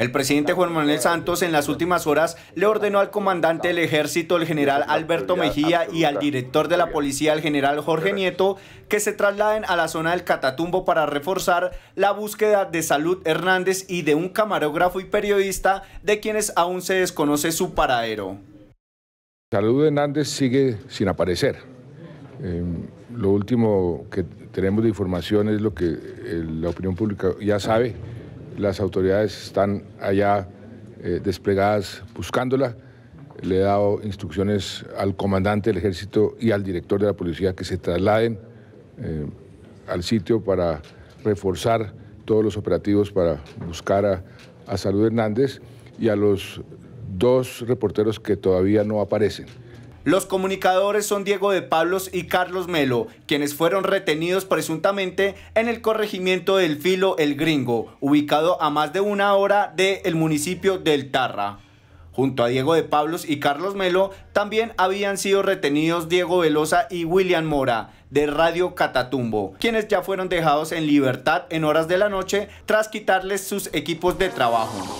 El presidente Juan Manuel Santos en las últimas horas le ordenó al comandante del ejército, el general Alberto Mejía, y al director de la policía, el general Jorge Nieto, que se trasladen a la zona del Catatumbo para reforzar la búsqueda de Salud Hernández y de un camarógrafo y periodista de quienes aún se desconoce su paradero. Salud Hernández sigue sin aparecer. Em, lo último que tenemos de información es lo que eh, la opinión pública ya sabe las autoridades están allá eh, desplegadas buscándola. Le he dado instrucciones al comandante del ejército y al director de la policía que se trasladen eh, al sitio para reforzar todos los operativos para buscar a Salud Hernández y a los dos reporteros que todavía no aparecen. Los comunicadores son Diego de Pablos y Carlos Melo, quienes fueron retenidos presuntamente en el corregimiento del Filo El Gringo, ubicado a más de una hora del municipio del Tarra. Junto a Diego de Pablos y Carlos Melo, también habían sido retenidos Diego Velosa y William Mora, de Radio Catatumbo, quienes ya fueron dejados en libertad en horas de la noche tras quitarles sus equipos de trabajo.